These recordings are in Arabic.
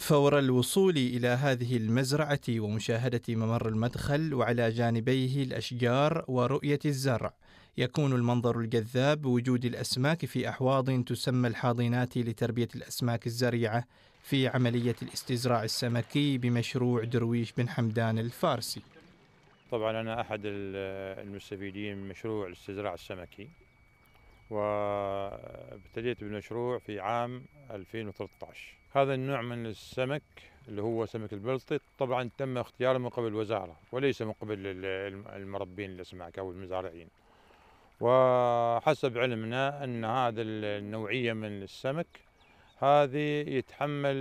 فور الوصول إلى هذه المزرعة ومشاهدة ممر المدخل وعلى جانبيه الأشجار ورؤية الزرع، يكون المنظر الجذاب بوجود الأسماك في أحواض تسمى الحاضنات لتربية الأسماك الزريعة في عملية الاستزراع السمكي بمشروع درويش بن حمدان الفارسي. طبعا أنا أحد المستفيدين من مشروع الاستزراع السمكي. و ابتديت بالمشروع في عام 2013 هذا النوع من السمك اللي هو سمك البلطي طبعا تم اختياره من قبل الوزارة وليس من قبل المربين الأسماك أو المزارعين وحسب علمنا أن هذا النوعية من السمك هذه يتحمل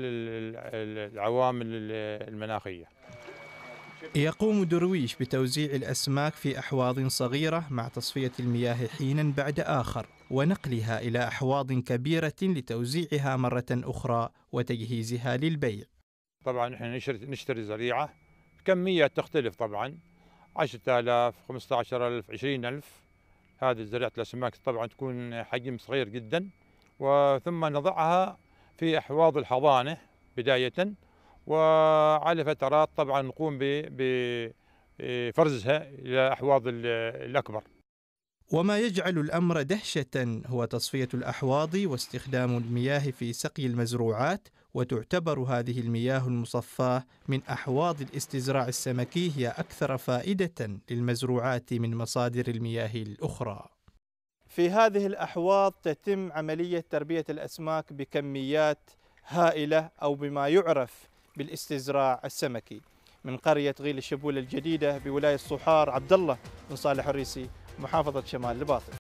العوامل المناخية يقوم درويش بتوزيع الأسماك في أحواض صغيرة مع تصفية المياه حينا بعد آخر ونقلها إلى أحواض كبيرة لتوزيعها مرة أخرى وتجهيزها للبيع طبعا نحن نشتري زريعة كمية تختلف طبعا 10000 15000 20000 هذه زريعة الأسماك طبعا تكون حجم صغير جدا وثم نضعها في أحواض الحضانة بداية وعلى فترات طبعا نقوم بفرزها إلى أحواض الأكبر وما يجعل الأمر دهشة هو تصفية الأحواض واستخدام المياه في سقي المزروعات وتعتبر هذه المياه المصفاة من أحواض الاستزراع السمكي هي أكثر فائدة للمزروعات من مصادر المياه الأخرى في هذه الأحواض تتم عملية تربية الأسماك بكميات هائلة أو بما يعرف بالاستزراع السمكي من قرية غيل الشبولة الجديدة بولاية صحار عبد الله بن صالح الريسي محافظة شمال الباطن